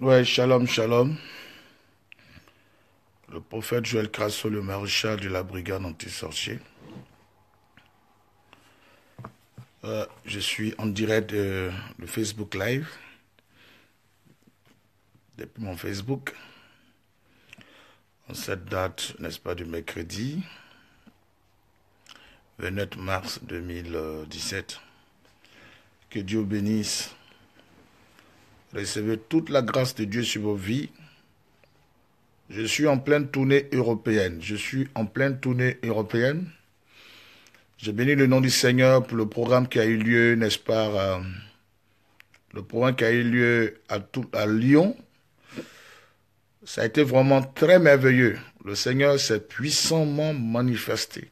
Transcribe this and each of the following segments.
Ouais, shalom, shalom. Le prophète Joël Crasso, le maréchal de la brigade anti-sorcier. Euh, je suis en direct de, euh, Facebook Live, depuis mon Facebook, en cette date, n'est-ce pas, du mercredi 29 mars 2017. Que Dieu bénisse Recevez toute la grâce de Dieu sur vos vies. Je suis en pleine tournée européenne. Je suis en pleine tournée européenne. Je bénis le nom du Seigneur pour le programme qui a eu lieu, n'est-ce pas, euh, le programme qui a eu lieu à, à Lyon. Ça a été vraiment très merveilleux. Le Seigneur s'est puissamment manifesté.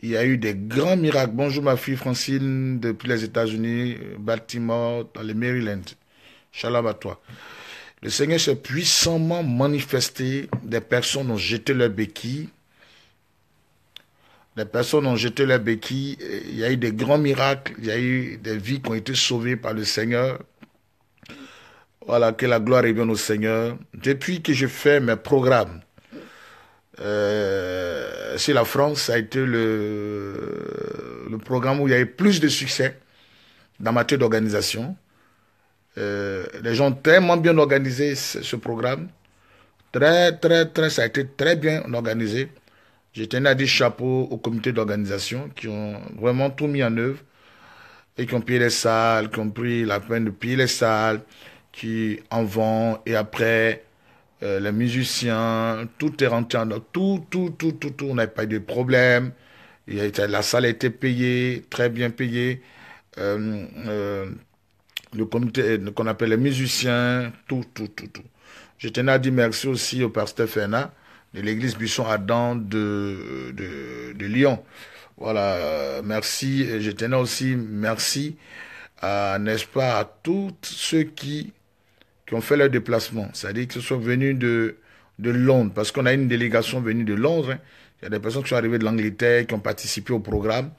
Il y a eu des grands miracles. Bonjour ma fille Francine depuis les États-Unis, Baltimore, dans les Maryland. Shalom à toi. Le Seigneur s'est puissamment manifesté. Des personnes ont jeté leurs béquilles. Des personnes ont jeté leurs béquilles. Il y a eu des grands miracles. Il y a eu des vies qui ont été sauvées par le Seigneur. Voilà, que la gloire bien au Seigneur. Depuis que je fais mes programmes, euh, c'est la France, a été le, le programme où il y a eu plus de succès dans ma tête d'organisation. Euh, les gens tellement bien organisé ce, programme. Très, très, très, ça a été très bien organisé. Je tenais à dire chapeau au comité d'organisation qui ont vraiment tout mis en œuvre et qui ont payé les salles, qui ont pris la peine de payer les salles, qui en vont et après euh, les musiciens, tout est rentré en ordre, tout, tout, tout, tout, tout, on n'avait pas eu de problème. Il a été, la salle a été payée, très bien payée. Euh, euh le comité qu'on appelle les musiciens, tout, tout, tout, tout. Je tenais à dire merci aussi au pasteur Stefana hein, de l'église Buisson Adam de, de, de, Lyon. Voilà, euh, merci. je tenais aussi merci à, n'est-ce pas, à tous ceux qui, qui ont fait leur déplacement. C'est-à-dire qu'ils sont venus de, de Londres, parce qu'on a une délégation venue de Londres. Hein. Il y a des personnes qui sont arrivées de l'Angleterre, qui ont participé au programme.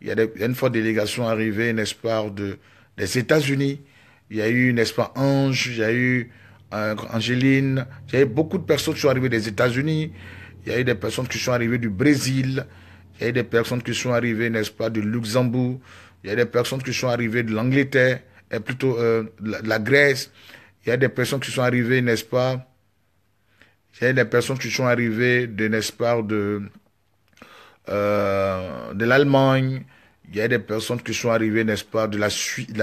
Il y a, des, il y a une forte délégation arrivée, n'est-ce pas, de, les États-Unis. Il y a eu, n'est-ce pas, Ange, il y a eu euh, Angeline, il y a eu beaucoup de personnes qui sont arrivées des États-Unis, il y a eu des personnes qui sont arrivées du Brésil, il y a eu des personnes qui sont arrivées, n'est-ce pas, du Luxembourg, il y a eu des personnes qui sont arrivées de l'Angleterre, et plutôt euh, de, la, Grèce, il y a des personnes qui sont arrivées, n'est-ce pas, il y a eu des personnes qui sont arrivées, de, n'est-ce pas, de, euh, de l'Allemagne, il y a des personnes qui sont arrivées, n'est-ce pas, de la, Suède. Il y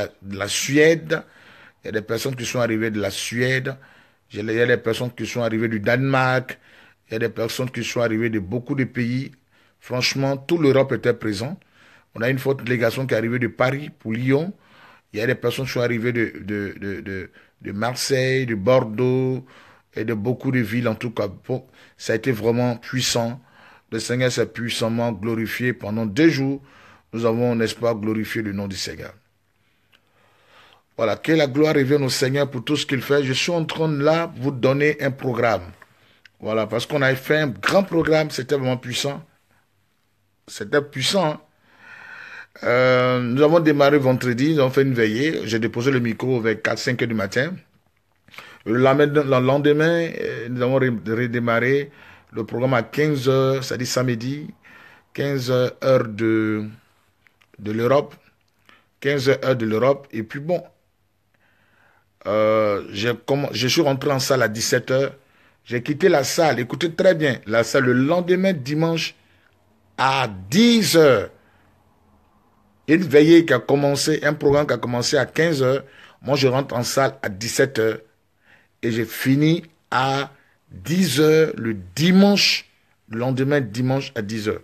a des personnes qui sont arrivées de la Suède. Il y a des personnes qui sont arrivées du Danemark. Il y a des personnes qui sont arrivées de beaucoup de pays. Franchement, toute l'Europe était présente. On a une forte délégation qui est arrivée de Paris pour Lyon. Il y a des personnes qui sont arrivées de, de, de, de, de Marseille, de Bordeaux et de beaucoup de villes. En tout cas, ça a été vraiment puissant. Le Seigneur s'est puissamment glorifié pendant deux jours. Nous avons, n'est-ce pas, glorifié le nom du Seigneur. Voilà, que la gloire revienne au Seigneur pour tout ce qu'il fait. Je suis en train de là vous donner un programme. Voilà, parce qu'on a fait un grand programme, c'était vraiment puissant. C'était puissant. Hein. Euh, nous avons démarré vendredi, nous avons fait une veillée. J'ai déposé le micro vers 4-5 heures du matin. Le lendemain, euh, nous avons redémarré le programme à 15 heures, c'est-à-dire samedi, 15 heures de de l'Europe, 15 h de l'Europe, et puis bon, euh, je suis rentré en salle à 17 h j'ai quitté la salle, écoutez très bien, la salle le lendemain dimanche à 10 h Une veillée qui a commencé, un programme qui a commencé à 15 h moi je rentre en salle à 17 h et j'ai fini à 10 h le dimanche, le lendemain dimanche à 10 h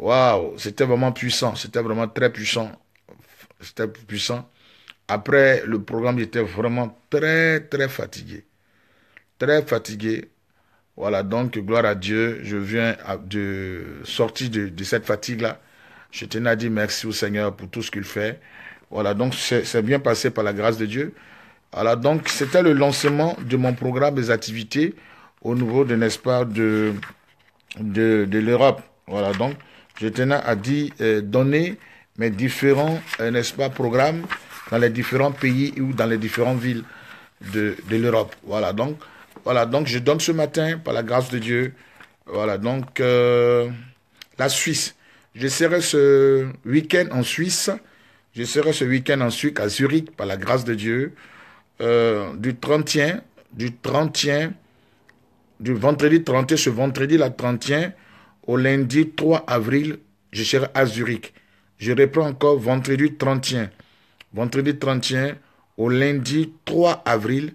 Waouh, c'était vraiment puissant, c'était vraiment très puissant. C'était puissant. Après le programme, j'étais vraiment très, très fatigué. Très fatigué. Voilà, donc gloire à Dieu, je viens de sortir de, de cette fatigue-là. Je tenais à dire merci au Seigneur pour tout ce qu'il fait. Voilà, donc c'est bien passé par la grâce de Dieu. Voilà, donc c'était le lancement de mon programme des activités au niveau de, n'est-ce pas, de, de, de l'Europe. Voilà, donc je tenais à dire, euh, donner mes différents, euh, programmes dans les différents pays ou dans les différentes villes de, l'Europe. Voilà donc, voilà, donc je donne ce matin, par la grâce de Dieu, voilà, donc euh, la Suisse. Je serai ce week-end en Suisse. Je serai ce week-end en Suisse, à Zurich, par la grâce de Dieu, du 31, du 31, du vendredi 31, ce vendredi la 31, au lundi 3 avril, je serai à Zurich. Je reprends encore vendredi 31. Vendredi 31 au lundi 3 avril,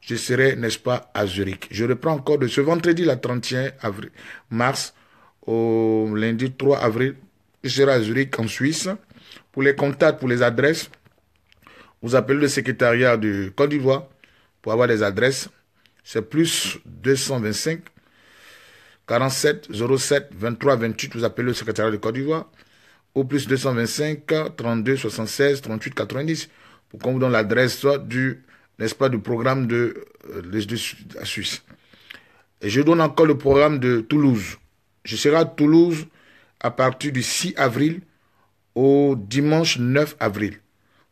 je serai, n'est-ce pas, à Zurich. Je reprends encore de ce vendredi, la 31 mars, au lundi 3 avril, je serai à Zurich, en Suisse. Pour les contacts, pour les adresses, vous appelez le secrétariat de Côte d'Ivoire pour avoir les adresses. C'est plus 225 47 07 23 28, vous appelez le secrétariat de Côte d'Ivoire, au plus 225 32 76 38 90, pour qu'on vous donne l'adresse du, nest du programme de, euh, la Suisse. Et je donne encore le programme de Toulouse. Je serai à Toulouse à partir du 6 avril au dimanche 9 avril.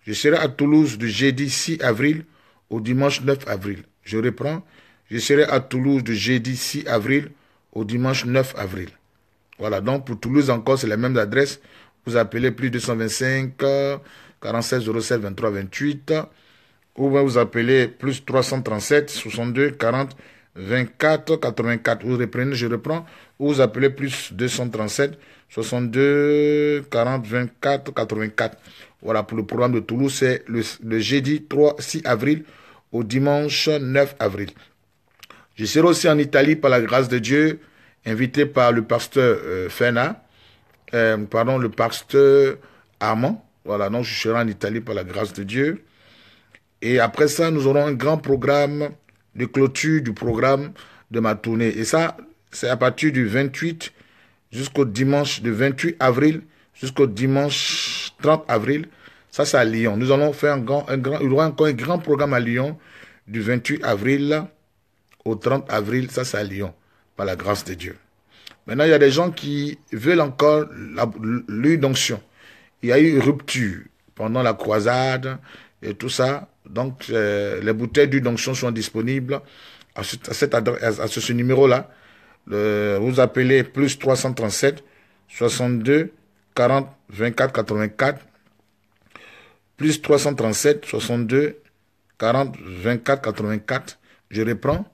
Je serai à Toulouse du jeudi 6 avril au dimanche 9 avril. Je reprends. Je serai à Toulouse du jeudi 6 avril au dimanche 9 avril. Voilà, donc pour Toulouse encore, c'est la même adresse Vous appelez plus 225 46 07 23 28 ou vous appelez plus 337 62 40 24 84. Vous reprenez, je reprends. Ou vous appelez plus 237 62 40 24 84. Voilà, pour le programme de Toulouse, c'est le jeudi 3, 6 avril au dimanche 9 avril. Je serai aussi en Italie par la grâce de Dieu, invité par le pasteur euh, Fena, euh, pardon, le pasteur Armand. Voilà, donc je serai en Italie par la grâce de Dieu. Et après ça, nous aurons un grand programme de clôture du programme de ma tournée. Et ça, c'est à partir du 28 jusqu'au dimanche, de 28 avril jusqu'au dimanche 30 avril. Ça, c'est à Lyon. Nous allons faire un grand, un grand, il y aura encore un grand programme à Lyon du 28 avril au 30 avril, ça c'est à Lyon, par la grâce de Dieu. Maintenant, il y a des gens qui veulent encore l'huile d'onction. Il y a eu rupture pendant la croisade et tout ça. Donc, euh, les bouteilles d'huile d'onction sont disponibles à, ce numéro-là. Vous appelez plus 337 62 40 24 84 plus 337 62 40 24 84. Je reprends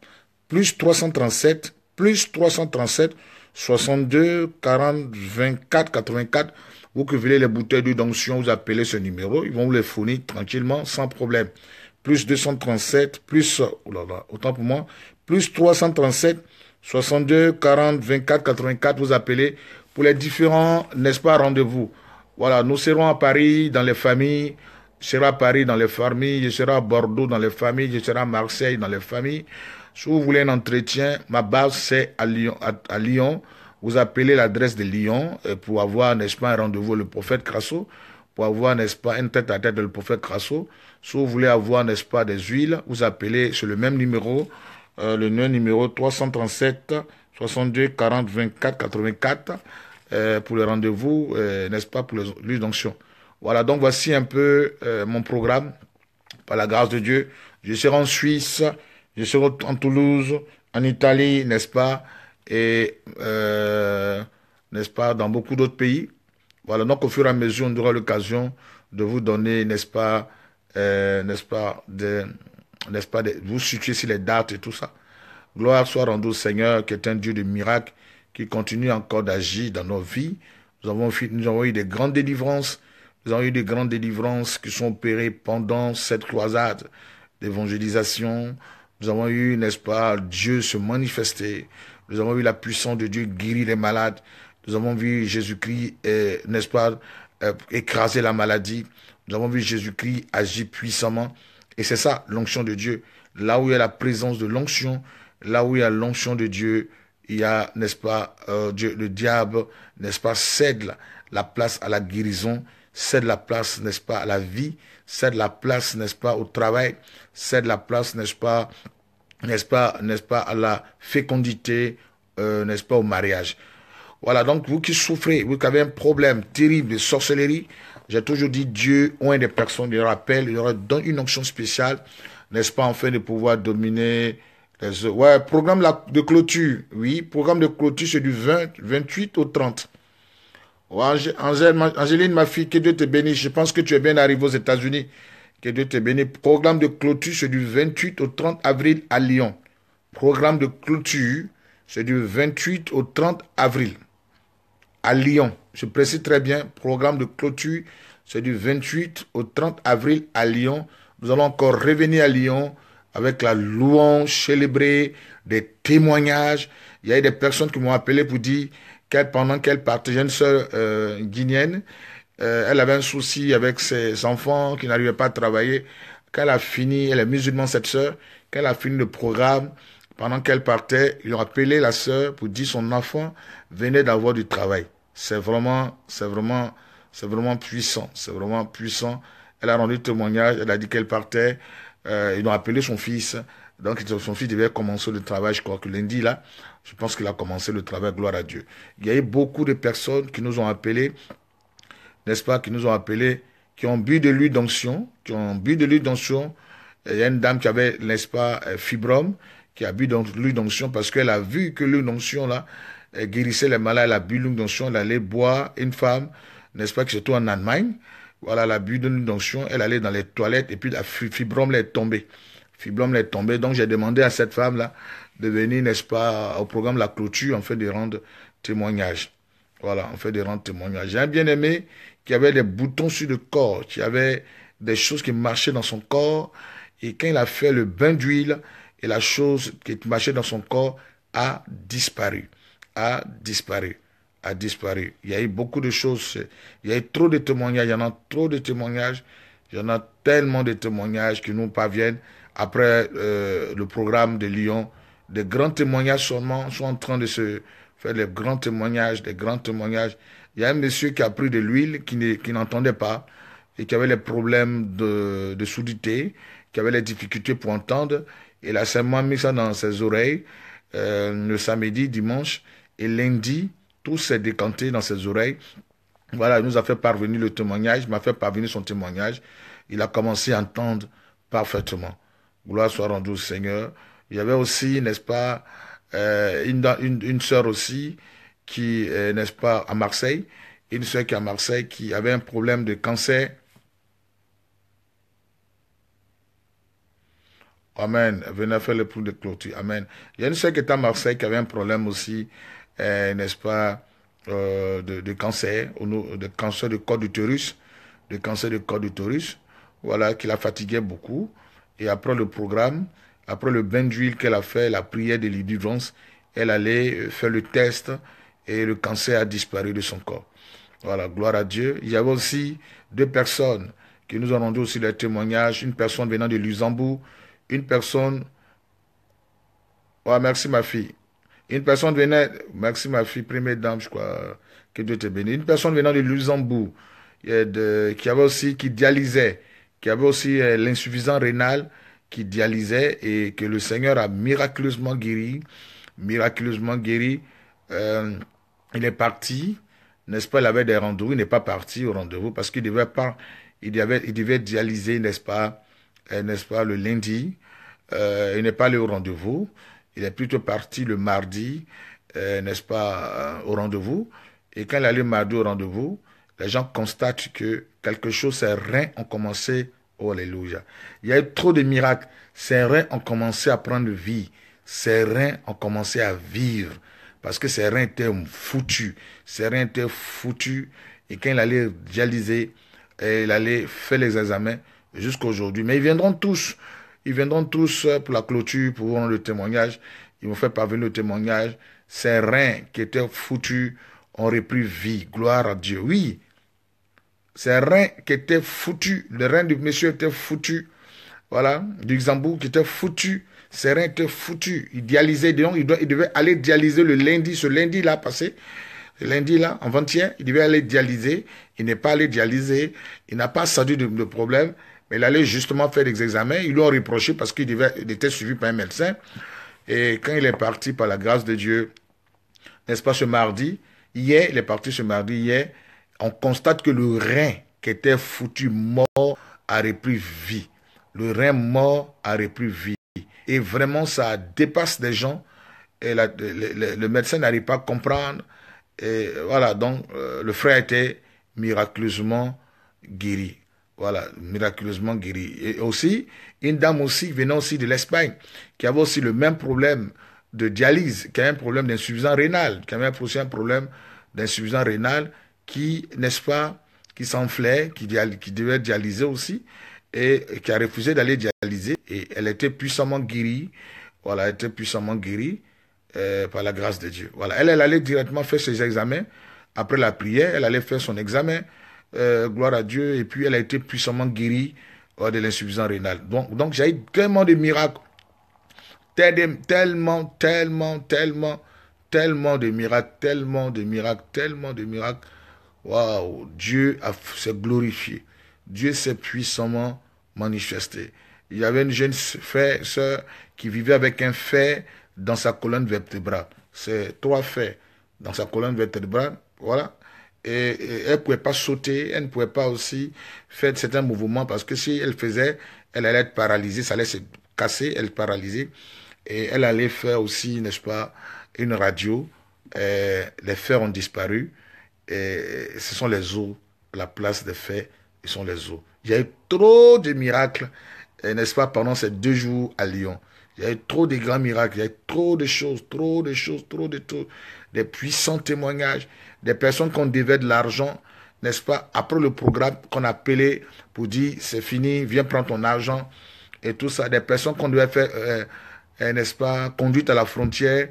plus 337, plus 337, 62, 40, 24, 84. Vous que voulez les bouteilles d'une d'onction, vous appelez ce numéro, ils vont vous les fournir tranquillement, sans problème. Plus 237, plus, oh autant pour moi, plus 337, 62, 40, 24, 84, vous appelez pour les différents, n'est-ce pas, rendez-vous. Voilà, nous serons à Paris dans les familles, je serai à Paris dans les familles, je serai à Bordeaux dans les familles, je serai à Marseille dans les familles. Si vous voulez un entretien, ma base c'est à Lyon. Vous appelez l'adresse de Lyon euh, pour avoir, n'est-ce pas, un rendez-vous le prophète Crasso, pour avoir, n'est-ce pas, une tête-à-tête de le prophète Crasso. Si vous voulez avoir, n'est-ce pas, des huiles, vous appelez sur le même numéro, euh, le numéro 337 62 40 24 84 pour le rendez-vous, euh, n'est-ce pas, pour les d'onction. Voilà, donc voici un peu mon programme, par la grâce de Dieu. Je serai en Suisse je serai en Toulouse, en Italie, n'est-ce pas, et euh, n'est-ce pas, dans beaucoup d'autres pays. Voilà, donc au fur et à mesure, on aura l'occasion de vous donner, n'est-ce pas, euh, n'est-ce pas, de, n'est-ce pas, vous situer sur les dates et tout ça. Gloire soit rendue au Seigneur, qui est un Dieu de miracles, qui continue encore d'agir dans nos vies. Nous avons, nous avons eu des grandes délivrances. Nous avons eu des grandes délivrances qui sont opérées pendant cette croisade d'évangélisation, nous avons eu, n'est-ce pas, Dieu se manifester. Nous avons vu la puissance de Dieu guérir les malades. Nous avons vu Jésus-Christ, euh, n'est-ce pas, euh, écraser la maladie. Nous avons vu Jésus-Christ agir puissamment. Et c'est ça, l'onction de Dieu. Là où il y a la présence de l'onction, là où il y a l'onction de Dieu, il y a, n'est-ce pas, euh, Dieu, le diable, n'est-ce pas, cède la place à la guérison de la place, n'est-ce pas, à la vie, de la place, n'est-ce pas, au travail, de la place, n'est-ce pas, n'est-ce pas, n'est-ce pas, à la fécondité, euh, n'est-ce pas, au mariage. Voilà, donc vous qui souffrez, vous qui avez un problème terrible de sorcellerie, j'ai toujours dit Dieu est des personnes, il rappelle, il leur donne une onction spéciale, n'est-ce pas, enfin de pouvoir dominer les... Ouais, programme de clôture, oui, programme de clôture, c'est du 20, 28 au 30. Oh, Angéline, ma fille, que Dieu te bénisse. Je pense que tu es bien arrivée aux États-Unis. Que Dieu te bénisse. Programme de clôture, c'est du 28 au 30 avril à Lyon. Programme de clôture, c'est du 28 au 30 avril à Lyon. Je précise très bien, programme de clôture, c'est du 28 au 30 avril à Lyon. Nous allons encore revenir à Lyon avec la louange célébrée, des témoignages. Il y a eu des personnes qui m'ont appelé pour dire pendant qu'elle partait, j'ai une sœur euh, guinéenne, euh, elle avait un souci avec ses enfants qui n'arrivaient pas à travailler. Qu'elle a fini, elle est musulmane cette sœur, qu'elle a fini le programme, pendant qu'elle partait, ils ont appelé la sœur pour dire son enfant venait d'avoir du travail. C'est vraiment, c'est vraiment, c'est vraiment puissant, c'est vraiment puissant. Elle a rendu témoignage, elle a dit qu'elle partait, euh, ils ont appelé son fils, donc son fils devait commencer le travail, je crois que lundi là. Je pense qu'il a commencé le travail, gloire à Dieu. Il y a eu beaucoup de personnes qui nous ont appelés, n'est-ce pas, qui nous ont appelés, qui ont bu de l'huile d'onction, qui ont bu de l'huile d'onction. Il y a une dame qui avait, n'est-ce pas, euh, fibrom, qui a bu de l'huile d'onction parce qu'elle a vu que l'huile d'onction, là, guérissait les malades. Elle a bu l'huile d'onction, elle allait boire une femme, n'est-ce pas, qui se trouve en Allemagne. Voilà, elle a bu de l'huile d'onction, elle allait dans les toilettes et puis la fibrom elle est tombée. fibrom l'est tombée. Donc, j'ai demandé à cette femme-là, de venir, n'est-ce pas, au programme La Clôture, en fait, de rendre témoignage. Voilà, en fait, de rendre témoignage. J'ai un bien-aimé qui avait des boutons sur le corps, qui avait des choses qui marchaient dans son corps, et quand il a fait le bain d'huile, et la chose qui marchait dans son corps a disparu, a disparu, a disparu. Il y a eu beaucoup de choses, il y a eu trop de témoignages, il y en a trop de témoignages, il y en a tellement de témoignages qui nous parviennent après euh, le programme de Lyon des grands témoignages seulement sont en train de se faire des grands témoignages, des grands témoignages. Il y a un monsieur qui a pris de l'huile, qui n'entendait pas, et qui avait les problèmes de, de qui avait les difficultés pour entendre. Il a seulement mis ça dans ses oreilles euh, le samedi, dimanche et lundi. Tout s'est décanté dans ses oreilles. Voilà, il nous a fait parvenir le témoignage, il m'a fait parvenir son témoignage. Il a commencé à entendre parfaitement. Gloire soit rendue au Seigneur. Il y avait aussi, n'est-ce pas, euh, une, une, aussi qui, euh, n'est-ce pas, à Marseille, une sœur qui est à Marseille qui avait un problème de cancer. Amen. Venez faire le prix de clôture. Amen. Il y a une soeur qui est à Marseille qui avait un problème aussi, euh, n'est-ce pas, de, cancer, de cancer de corps d'utérus, de cancer de corps taurus. voilà, qui la fatiguait beaucoup. Et après le programme, après le bain d'huile qu'elle a fait, la prière de l'indulgence, elle allait euh, faire le test et le cancer a disparu de son corps. Voilà, gloire à Dieu. Il y avait aussi deux personnes qui nous ont rendu aussi des témoignages. Une personne venant de Luxembourg, une personne... Oh, merci ma fille. Une personne venait... Merci ma fille, première dame, je crois. Que Dieu te bénisse. Une personne venant de Luxembourg, euh, qui avait aussi, qui dialysait, qui avait aussi euh, l'insuffisant rénal qui dialysait et que le Seigneur a miraculeusement guéri. Miraculeusement guéri. Euh, il est parti, n'est-ce pas Il avait des rendez-vous, il n'est pas parti au rendez-vous parce qu'il devait pas, il devait, il devait dialyser, n'est-ce pas, euh, n'est-ce pas, le lundi. Euh, il n'est pas allé au rendez-vous. Il est plutôt parti le mardi, n'est-ce pas, au rendez-vous. Et quand il allait mardi au rendez-vous, les gens constatent que quelque chose, ses reins ont commencé Oh, alléluia. Il y a eu trop de miracles. Ses reins ont commencé à prendre vie. Ses reins ont commencé à vivre. Parce que ces reins étaient foutus. ces reins étaient foutus. Et quand il allait dialyser, euh, il allait faire les examens jusqu'à aujourd'hui, Mais ils viendront tous. Ils viendront tous pour la clôture, pour voir le témoignage. Ils vont faire parvenir le témoignage. Ses reins qui étaient foutus ont repris vie. Gloire à Dieu. Oui, ces reins qui était foutu. le rein du monsieur était foutu, voilà, du Xambourg qui était foutu, ses reins étaient foutus. Il dialysait, il, doit, il devait aller dialyser le lundi, ce lundi-là passé, ce lundi là, en hier il devait aller dialyser. Il n'est pas allé dialyser. Il n'a pas ça de, problème. Mais il allait justement faire des examens. Ils l'ont reproché parce qu'il était suivi par un médecin. Et quand il est parti par la grâce de Dieu, n'est-ce pas ce mardi, hier, il est parti ce mardi, hier, on constate que le rein qui était foutu mort a repris vie. Le rein mort a repris vie. Et vraiment, ça dépasse des gens. Et le, médecin n'arrive pas à comprendre. Et voilà, donc euh, le frère était miraculeusement guéri. Voilà, miraculeusement guéri. Et aussi, une dame aussi venant aussi de l'Espagne, qui avait aussi le même problème de dialyse, qui avait un problème d'insuffisance rénale, qui avait aussi un problème d'insuffisance rénale, qui, n'est-ce pas, qui s'enflait, qui, devait dialyser aussi, et qui a refusé d'aller dialyser. Et elle était puissamment guérie. Voilà, elle était puissamment guérie euh, par la grâce de Dieu. Voilà, elle, allait directement faire ses examens. Après la prière, elle allait faire son examen. Euh, gloire à Dieu. Et puis, elle a été puissamment guérie de l'insuffisance rénale. Donc, donc j'ai eu tellement de miracles. Tellement, tellement, tellement, tellement de miracles, tellement de miracles, tellement de miracles. Waouh, Dieu s'est glorifié. Dieu s'est puissamment manifesté. Il y avait une jeune sœur qui vivait avec un fer dans sa colonne vertébrale. C'est trois fers dans sa colonne vertébrale. Voilà. Et, elle ne pouvait pas sauter, elle ne pouvait pas aussi faire certains mouvements parce que si elle faisait, elle allait être paralysée, ça allait se casser, elle paralysée. Et elle allait faire aussi, n'est-ce pas, une radio. Et les fers ont disparu et ce sont les eaux, la place des faits, ce sont les eaux. Il y a eu trop de miracles, euh, n'est-ce pas, pendant ces deux jours à Lyon. Il y a eu trop de grands miracles, il y a eu trop de choses, trop de choses, trop de choses, des puissants témoignages, des personnes qu'on devait de l'argent, n'est-ce pas, après le programme qu'on appelait pour dire c'est fini, viens prendre ton argent et tout ça, des personnes qu'on devait faire, euh, euh, n'est-ce pas, conduite à la frontière,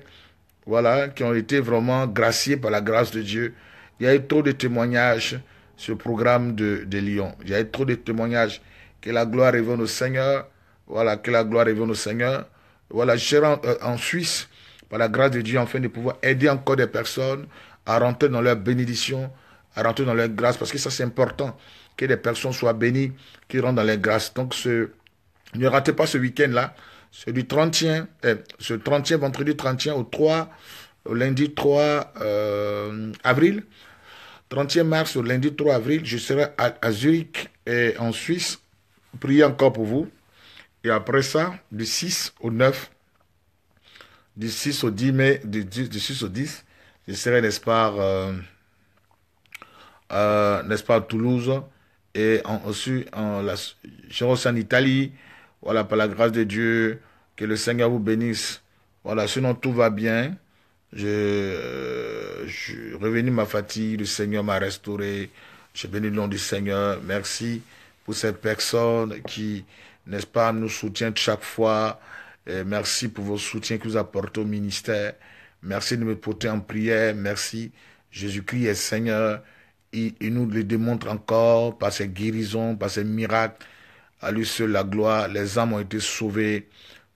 voilà, qui ont été vraiment graciées par la grâce de Dieu. Il y a eu trop de témoignages ce programme de, Lyon. Il y a eu trop de témoignages. Que la gloire revienne au Seigneur. Voilà, que la gloire revienne au Seigneur. Voilà, je serai en, euh, Suisse, par la grâce de Dieu, enfin, de pouvoir aider encore des personnes à rentrer dans leur bénédiction, à rentrer dans leur grâce, parce que ça, c'est important que les personnes soient bénies, qui rentrent dans les grâce. Donc, ce, ne ratez pas ce week-end-là. C'est du 31, euh, ce 30 vendredi 31 au 3, au lundi 3 euh, avril. 30 mars au lundi 3 avril, je serai à, Zurich et en Suisse. Priez encore pour vous. Et après ça, du 6 au 9, du 6 au 10 mai, du, 6 au 10, je serai, n'est-ce pas, euh, euh, n'est-ce pas, à Toulouse et en, en la, je en Italie. Voilà, par la grâce de Dieu, que le Seigneur vous bénisse. Voilà, sinon tout va bien. Je, euh, je revenu ma fatigue, le Seigneur m'a restauré. Je bénis le nom du Seigneur. Merci pour cette personne qui, n'est-ce pas, nous soutient chaque fois. merci pour vos soutiens que vous apportez au ministère. Merci de me porter en prière. Merci. Jésus-Christ est Seigneur. Il, il, nous le démontre encore par ses guérisons, par ses miracles. À lui seul la gloire. Les âmes ont été sauvées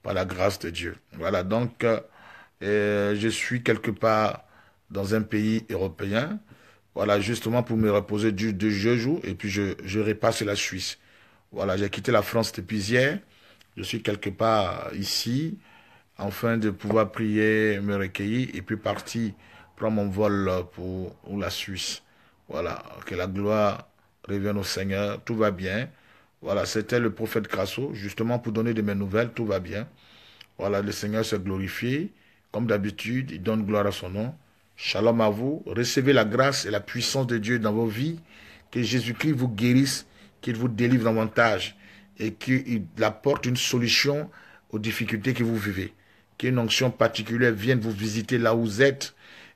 par la grâce de Dieu. Voilà donc. Euh, et je suis quelque part dans un pays européen, voilà, justement pour me reposer du, de je joue et puis je, repasse la Suisse. Voilà, j'ai quitté la France depuis hier. Je suis quelque part ici, afin de pouvoir prier, me recueillir et puis partir, prendre mon vol pour, la Suisse. Voilà, que la gloire revienne au Seigneur, tout va bien. Voilà, c'était le prophète Crasso, justement pour donner de mes nouvelles, tout va bien. Voilà, le Seigneur se glorifie. Comme d'habitude, il donne gloire à son nom. Shalom à vous. Recevez la grâce et la puissance de Dieu dans vos vies. Que Jésus-Christ vous guérisse, qu'il vous délivre davantage et qu'il apporte une solution aux difficultés que vous vivez. Qu'une onction particulière vienne vous visiter là où vous êtes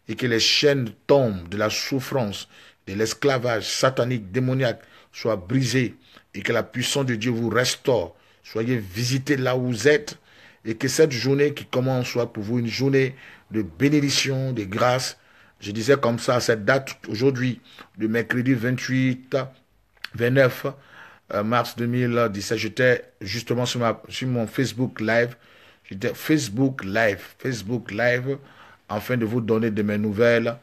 et que les chaînes tombent de la souffrance, de l'esclavage satanique, démoniaque soient brisées et que la puissance de Dieu vous restaure. Soyez visités là où vous êtes et que cette journée qui commence soit pour vous une journée de bénédiction, de grâce. Je disais comme ça, cette date aujourd'hui, le mercredi 28, 29 euh, mars 2017, j'étais justement sur, ma, sur mon Facebook Live. J'étais Facebook Live, Facebook Live, afin de vous donner de mes nouvelles.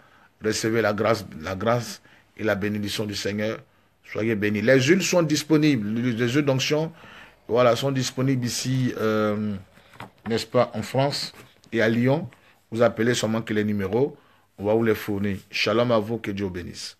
Recevez la grâce, la grâce et la bénédiction du Seigneur. Soyez bénis. Les unes sont disponibles, les huiles d'onction, voilà, sont disponibles ici. Euh, n'est-ce pas, en France et à Lyon. Vous appelez seulement que les numéros, on va vous les fournir. Shalom à vous, que Dieu bénisse.